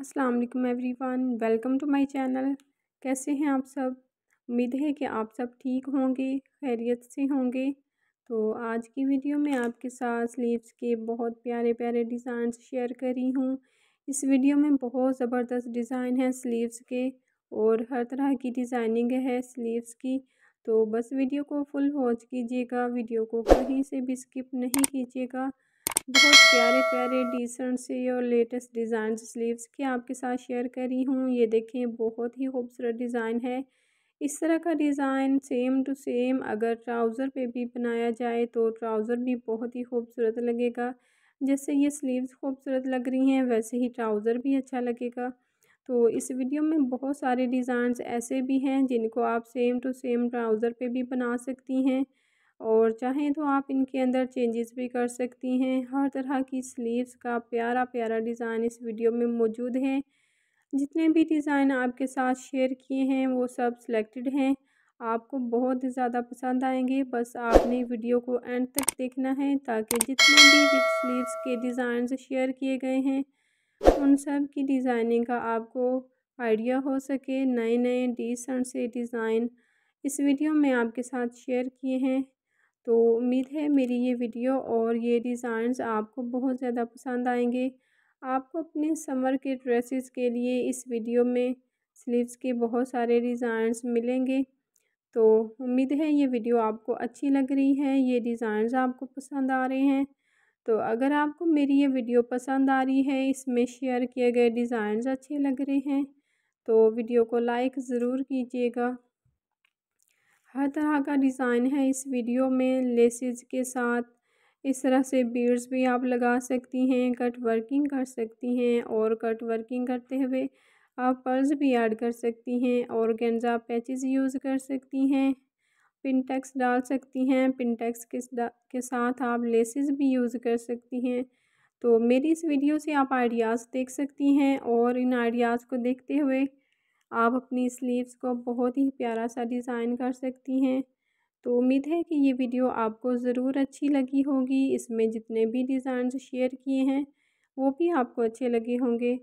अस्सलाम वालेकुम everyone welcome to my channel कैसे हैं आप सब उम्मीद है कि आप सब ठीक होंगे खैरियत से होंगे तो आज की वीडियो में आपके साथ स्लीव्स के बहुत प्यारे प्यारे डिज़ाइन शेयर करी हूँ इस वीडियो में बहुत ज़बरदस्त डिज़ाइन है स्लीव्स के और हर तरह की डिज़ाइनिंग है स्लीव्स की तो बस वीडियो को फुल वॉच कीजिएगा वीडियो को कहीं से भी स्किप नहीं कीजिएगा बहुत प्यारे प्यारे डिसेंट से और लेटेस्ट डिज़ाइन स्लीव्स के आपके साथ शेयर करी हूँ ये देखें बहुत ही खूबसूरत डिज़ाइन है इस तरह का डिज़ाइन सेम टू सेम अगर ट्राउज़र पे भी बनाया जाए तो ट्राउज़र भी बहुत ही खूबसूरत लगेगा जैसे ये स्लीव्स खूबसूरत लग रही हैं वैसे ही ट्राउज़र भी अच्छा लगेगा तो इस वीडियो में बहुत सारे डिज़ाइंस ऐसे भी हैं जिनको आप सेम टू सेम ट्राउज़र पे भी बना सकती हैं और चाहें तो आप इनके अंदर चेंजेस भी कर सकती हैं हर तरह की स्लीव्स का प्यारा प्यारा डिज़ाइन इस वीडियो में मौजूद है जितने भी डिज़ाइन आपके साथ शेयर किए हैं वो सब सिलेक्टेड हैं आपको बहुत ज़्यादा पसंद आएंगे बस आपने वीडियो को एंड तक देखना है ताकि जितने भी विथ स्लीव्स के डिज़ाइन शेयर किए गए हैं उन सब की डिज़ाइनिंग का आपको आइडिया हो सके नए नए डिसेंट से डिज़ाइन इस वीडियो में आपके साथ शेयर किए हैं तो उम्मीद है मेरी ये वीडियो और ये डिज़ाइंस आपको बहुत ज़्यादा पसंद आएंगे आपको अपने समर के ड्रेसेस के लिए इस वीडियो में स्लीव्स के बहुत सारे डिज़ाइंस मिलेंगे तो उम्मीद है ये वीडियो आपको अच्छी लग रही है ये डिज़ाइंस आपको पसंद आ रहे हैं तो अगर आपको मेरी ये वीडियो पसंद आ रही है इसमें शेयर किए गए डिज़ाइंस अच्छे लग रहे हैं तो वीडियो को लाइक ज़रूर कीजिएगा हर तरह का डिज़ाइन है इस वीडियो में लेसेस के साथ इस तरह से बीड्स भी आप लगा सकती हैं कट वर्किंग कर सकती हैं और कट वर्किंग करते हुए आप पर्स भी ऐड कर सकती हैं और गेंजा पैचेस यूज़ कर सकती हैं पिनटेक्स डाल सकती हैं पिनटेक्स के के साथ आप लेसेस भी यूज़ कर सकती हैं तो मेरी इस वीडियो से आप आइडियाज़ देख सकती हैं और इन आइडियाज़ को देखते हुए आप अपनी स्लीव्स को बहुत ही प्यारा सा डिज़ाइन कर सकती हैं तो उम्मीद है कि ये वीडियो आपको ज़रूर अच्छी लगी होगी इसमें जितने भी डिज़ाइन शेयर किए हैं वो भी आपको अच्छे लगे होंगे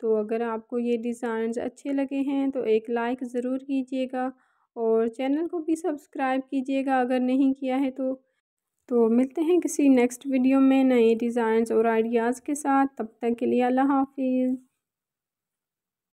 तो अगर आपको ये डिज़ाइन अच्छे लगे हैं तो एक लाइक ज़रूर कीजिएगा और चैनल को भी सब्सक्राइब कीजिएगा अगर नहीं किया है तो तो मिलते हैं किसी नेक्स्ट वीडियो में नए डिज़ाइंस और आइडियाज़ के साथ तब तक के लिए अल्लाह हाफिज़